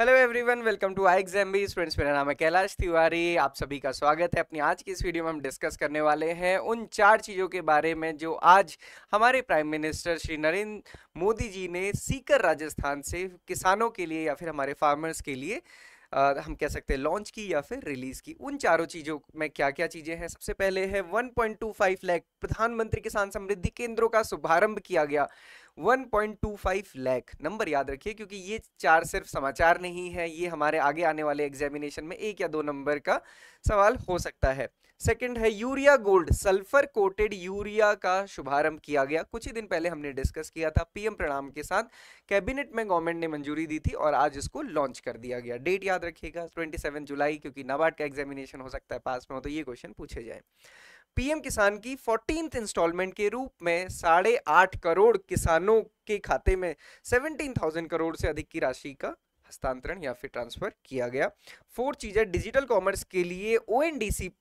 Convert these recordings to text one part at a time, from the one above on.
hello everyone welcome to I exam भी students मेरा नाम है कैलाश तिवारी आप सभी का स्वागत है अपनी आज की इस वीडियो में हम डिस्कस करने वाले हैं उन चार चीज़ों के बारे में जो आज हमारे प्राइम मिनिस्टर श्री नरेंद्र मोदी जी ने सीकर राजस्थान से किसानों के लिए या फिर हमारे फार्मर्स के लिए आ, हम कह सकते हैं लॉन्च की या फिर रिलीज़ की उन चारों चीज़ों में क्या क्या चीज़ें हैं सबसे पहले है 1.25 लाख प्रधानमंत्री किसान समृद्धि केंद्रों का शुभारंभ किया गया 1.25 लाख नंबर याद रखिए क्योंकि ये चार सिर्फ समाचार नहीं है ये हमारे आगे आने वाले एग्जामिनेशन में एक या दो नंबर का सवाल हो सकता है सेकंड है urea gold sulphur coated urea का शुभारंभ किया गया कुछ ही दिन पहले हमने डिस्कस किया था पीएम प्रणाम के साथ कैबिनेट में गवर्नमेंट ने मंजूरी दी थी और आज इसको लॉन्च कर दिया गया डेट याद रखिएगा ट्वेंटी जुलाई क्योंकि नाबार्ड का एग्जामिनेशन हो सकता है पास में हो तो ये क्वेश्चन पूछे जाए पीएम किसान की फोर्टीन इंस्टॉलमेंट के रूप में साढ़े आठ करोड़ किसानों के खाते में सेवनटीन थाउजेंड करोड़ से अधिक की राशि का हस्तांतरण या फिर ट्रांसफर किया गया फोर चीज़ें डिजिटल कॉमर्स के लिए ओ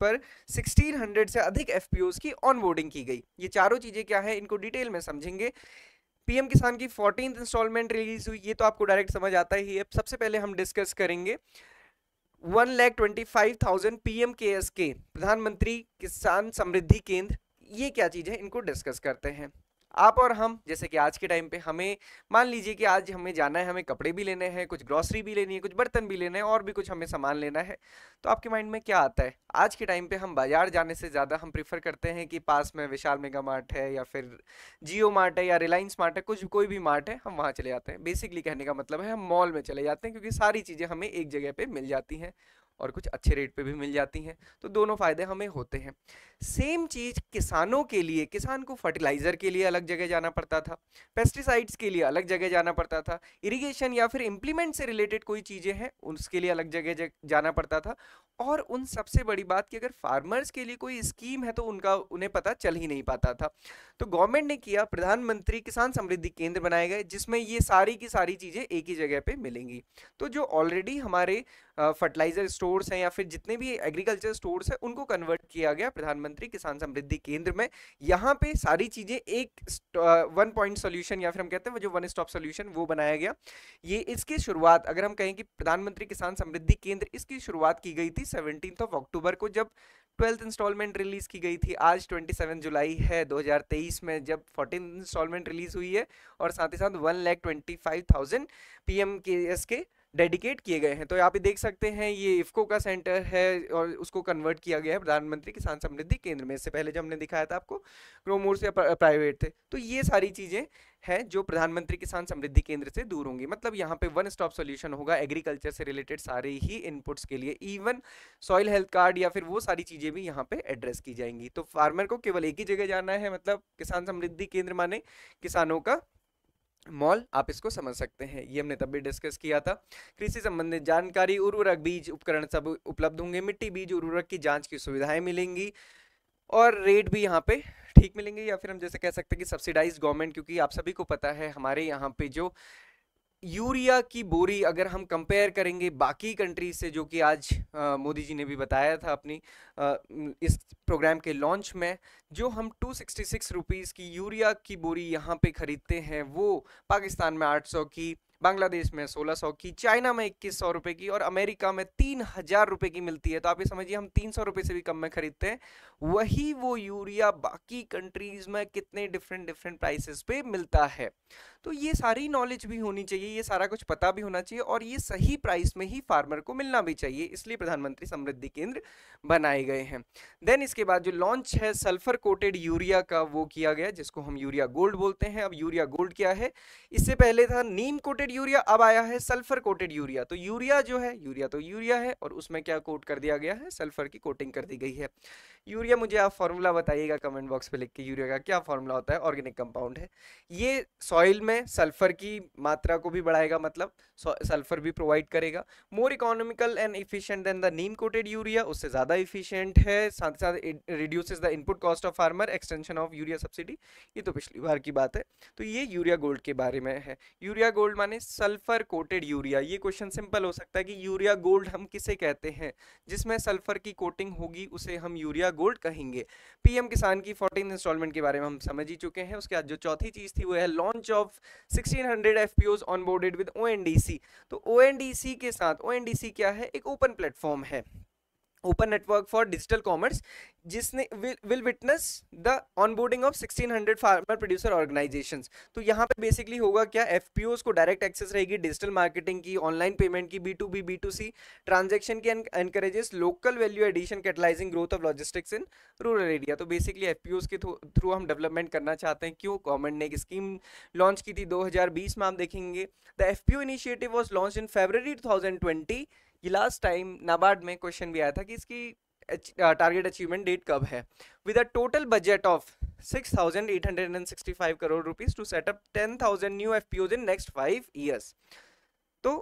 पर 1600 से अधिक एफ की ऑनबोर्डिंग की गई ये चारों चीज़ें क्या है इनको डिटेल में समझेंगे पीएम किसान की फोर्टीन इंस्टॉलमेंट रिलीज हुई ये तो आपको डायरेक्ट समझ आता ही है सबसे पहले हम डिस्कस करेंगे one lakh twenty five thousand P M K S K प्रधानमंत्री किसान समृद्धि केंद्र ये क्या चीज़ है इनको डिस्कस करते हैं आप और हम जैसे कि आज के टाइम पे हमें मान लीजिए कि आज हमें जाना है हमें कपड़े भी लेने हैं कुछ ग्रॉसरी भी लेनी है कुछ बर्तन भी लेने हैं और भी कुछ हमें सामान लेना है तो आपके माइंड में क्या आता है आज के टाइम पे हम बाजार जाने से ज़्यादा हम प्रीफर करते हैं कि पास में विशाल मेगा मार्ट है या फिर जियो मार्ट है या रिलायंस मार्ट है कुछ कोई भी मार्ट है हम वहाँ चले जाते हैं बेसिकली कहने का मतलब है हम मॉल में चले जाते हैं क्योंकि सारी चीज़ें हमें एक जगह पर मिल जाती हैं और कुछ अच्छे रेट पे भी मिल जाती हैं तो दोनों फ़ायदे हमें होते हैं सेम चीज़ किसानों के लिए किसान को फर्टिलाइज़र के लिए अलग जगह जाना पड़ता था पेस्टिसाइड्स के लिए अलग जगह जाना पड़ता था इरिगेशन या फिर इम्प्लीमेंट से रिलेटेड कोई चीज़ें हैं उसके लिए अलग जगह जाना पड़ता था और उन सबसे बड़ी बात कि अगर फार्मर्स के लिए कोई स्कीम है तो उनका उन्हें पता चल ही नहीं पाता था तो गवर्नमेंट ने किया प्रधानमंत्री किसान समृद्धि केंद्र बनाए गए जिसमें ये सारी की सारी चीज़ें एक ही जगह पर मिलेंगी तो जो ऑलरेडी हमारे फर्टिलाइज़र स्टोर स्टोर्स हैं या फिर जितने भी एग्रीकल्चर स्टोर्स हैं उनको कन्वर्ट किया गया प्रधानमंत्री किसान समृद्धि केंद्र में यहाँ पे सारी चीज़ें एक वन पॉइंट सोल्यूशन या फिर हम कहते हैं जो वन स्टॉप सोल्यूशन वो बनाया गया ये इसकी शुरुआत अगर हम कहें कि प्रधानमंत्री किसान समृद्धि केंद्र इसकी शुरुआत की गई थी सेवनटीन ऑफ अक्टूबर को जब ट्वेल्थ इंस्टॉलमेंट रिलीज की गई थी आज 27 जुलाई है 2023 में जब फोर्टीन इंस्टॉलमेंट रिलीज हुई है और साथ ही साथ one lakh twenty five thousand P M K dedicate किए गए हैं तो आप देख सकते हैं ये इफ्को का सेंटर है और उसको कन्वर्ट किया गया है प्रधानमंत्री किसान समृद्धि केंद्र में इससे पहले जो हमने दिखाया था आपको ग्रोमोर से प्राइवेट थे तो ये सारी चीज़ें हैं जो प्रधानमंत्री किसान समृद्धि केंद्र से दूर होंगी मतलब यहाँ पे वन स्टॉप सॉल्यूशन होगा एग्रीकल्चर से रिलेटेड सारे ही इनपुट्स के लिए इवन सॉइल हेल्थ कार्ड या फिर वो सारी चीज़ें भी यहाँ पे एड्रेस की जाएंगी तो फार्मर को केवल एक ही जगह जाना है मतलब किसान समृद्धि केंद्र माने किसानों का मॉल आप इसको समझ सकते हैं ये हमने तब भी डिस्कस किया था कृषि संबंधित जानकारी उर्वरक बीज उपकरण सब उपलब्ध होंगे मिट्टी बीज उर्वरक की जांच की सुविधाएं मिलेंगी और रेट भी यहाँ पे ठीक मिलेंगे या फिर हम जैसे कह सकते हैं कि सब्सिडाइज गवर्नमेंट क्योंकि आप सभी को पता है हमारे यहाँ पे जो यूरिया की बोरी अगर हम कंपेयर करेंगे बाकी कंट्रीज से जो कि आज मोदी जी ने भी बताया था अपनी आ, इस प्रोग्राम के लॉन्च में जो हम 266 सिक्सटी की यूरिया की बोरी यहाँ पे ख़रीदते हैं वो पाकिस्तान में 800 की बांग्लादेश में सोलह सौ की चाइना में इक्कीस सौ रुपए की और अमेरिका में तीन हज़ार रुपए की मिलती है तो आप ये समझिए हम तीन सौ रुपए से भी कम में ख़रीदते हैं वही वो यूरिया बाकी कंट्रीज़ में कितने डिफरेंट डिफरेंट प्राइसेस पे मिलता है तो ये सारी नॉलेज भी होनी चाहिए ये सारा कुछ पता भी होना चाहिए और ये सही प्राइस में ही फार्मर को मिलना भी चाहिए इसलिए प्रधानमंत्री समृद्धि केंद्र बनाए गए हैं देन इसके बाद जो लॉन्च है सल्फर कोटेड यूरिया का वो किया गया जिसको हम यूरिया गोल्ड बोलते हैं अब यूरिया गोल्ड क्या है इससे पहले था नीम कोटेड कोटेड यूरिया अब आया है सल्फर कोटेड यूरिया तो यूरिया जो है यूरिया तो यूरिया है और उसमें क्या कोट कर दिया गया है सल्फर की कोटिंग कर दी गई है यूरिया मुझे आप फॉर्मूला बताइएगा कमेंट बॉक्स पे लिख के यूरिया का क्या फॉर्मूला होता है ऑर्गेनिक कंपाउंड है ये सॉइल में सल्फर की मात्रा को भी बढ़ाएगा मतलब सल्फर भी प्रोवाइड करेगा more economical and efficient than the neem coated urea उससे ज़्यादा इफिशियंट है साथ ही साथ reduce the input cost of farmer extension of urea subsidy ये तो पिछली बार की बात है तो ये यूरिया गोल्ड के बारे में है यूरिया गोल्ड माने में सल्फर कोटेड यूरिया ये क्वेश्चन सिंपल हो सकता है कि यूरिया गोल्ड हम किसे कहते हैं जिसमें सल्फर की कोटिंग होगी उसे हम यूरिया गोल्ड कहेंगे पीएम किसान की फोर्टीन इंस्टॉलमेंट के बारे में हम समझ ही चुके हैं उसके बाद जो चौथी चीज़ थी वो है launch of sixteen hundred F P Os with O तो ओ के साथ ओ क्या है एक ओपन प्लेटफॉर्म है open network for digital commerce जिसने will will on boarding सिक्सटीन 1600 फार्मर प्रोड्यूसर ऑर्गेनाइजेशंस तो यहाँ पे बेसिकली होगा क्या एफ को डायरेक्ट एक्सेस रहेगी डिजिटल मार्केटिंग की ऑनलाइन पेमेंट की B to B B to C transaction की encourages local value addition catalysing growth of logistics in rural area तो बेसिकली एफ के थ्रू हम डेवलपमेंट करना चाहते हैं क्यों गवर्नमेंट ने एक स्कीम लॉन्च की थी 2020 में आप देखेंगे the F P O initiative was launch in February two कि लास्ट टाइम नाबार्ड में क्वेश्चन भी आया था कि इसकी टारगेट अचीवमेंट डेट कब है with a total budget of 6,865 crore rupees to set up 10,000 new FPOs in next five years तो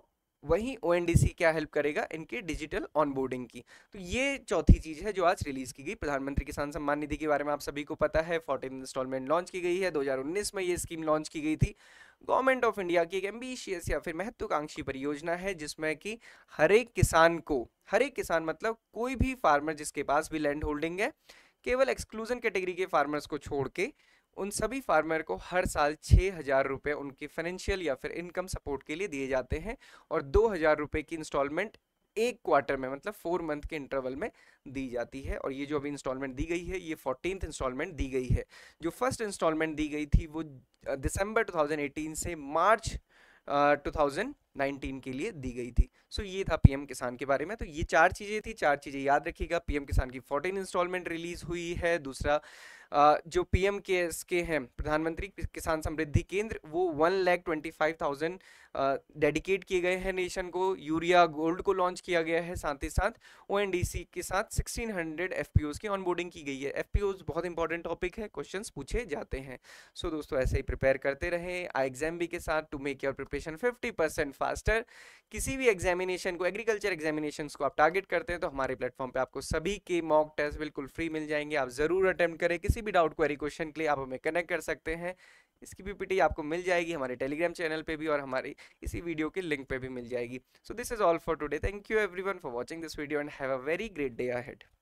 वहीं ओ क्या हेल्प करेगा इनके डिजिटल ऑनबोर्डिंग की तो ये चौथी चीज़ है जो आज रिलीज़ की गई प्रधानमंत्री किसान सम्मान निधि के बारे में आप सभी को पता है फोर्टीन इंस्टॉलमेंट लॉन्च की गई है 2019 में ये स्कीम लॉन्च की गई थी गवर्नमेंट ऑफ इंडिया की एक एम्बीशियस या फिर महत्वाकांक्षी परियोजना है जिसमें कि हर एक किसान को हर एक किसान मतलब कोई भी फार्मर जिसके पास भी लैंड होल्डिंग है केवल एक्सक्लूजन कैटेगरी के, के फार्मर्स को छोड़ के उन सभी फार्मर को हर साल छः हज़ार रुपये उनके फाइनेंशियल या फिर इनकम सपोर्ट के लिए दिए जाते हैं और दो हज़ार रुपये की इंस्टॉलमेंट एक क्वार्टर में मतलब फोर मंथ के इंटरवल में दी जाती है और ये जो अभी इंस्टॉलमेंट दी गई है ये फोर्टीन इंस्टॉलमेंट दी गई है जो फर्स्ट इंस्टॉलमेंट दी गई थी वो दिसंबर टू से मार्च टू थाउजेंड नाइनटीन के लिए दी गई थी सो so, ये था पीएम किसान के बारे में तो ये चार चीज़ें थी चार चीज़ें याद रखिएगा पीएम किसान की फोर्टीन इंस्टॉलमेंट रिलीज़ हुई है दूसरा जो पी एम के एस के हैं प्रधानमंत्री किसान समृद्धि केंद्र वो one lakh twenty five thousand dedicate किए गए हैं नेशन को यूरिया गोल्ड को लॉन्च किया गया है साथ ही साथ ओ एन डी सी के साथ sixteen hundred F P Os की ऑनबोर्डिंग की गई है एफ पी ओज़ बहुत इंपॉर्टेंट टॉपिक है क्वेश्चन पूछे जाते हैं सो so, दोस्तों ऐसे ही प्रिपेयर करते रहे आई एग्जाम भी के साथ to make your preparation fifty percent faster किसी भी एग्जामिनेशन को एग्रीकल्चर एग्जामिनेशन को आप टारगेट करते हैं तो हमारे प्लेटफॉर्म पर आपको सभी के मॉक टेस्ट बिल्कुल फ्री मिल जाएंगे आप ज़रूर अटैम्प्ट करें किसी किसी भी डाउट क्वेरी क्वेश्चन के लिए आप हमें कनेक्ट कर सकते हैं इसकी भी पीटी आपको मिल जाएगी हमारे टेलीग्राम चैनल पे भी और हमारी इसी वीडियो के लिंक पे भी मिल जाएगी so this is all for today thank you everyone for watching this video and have a very great day ahead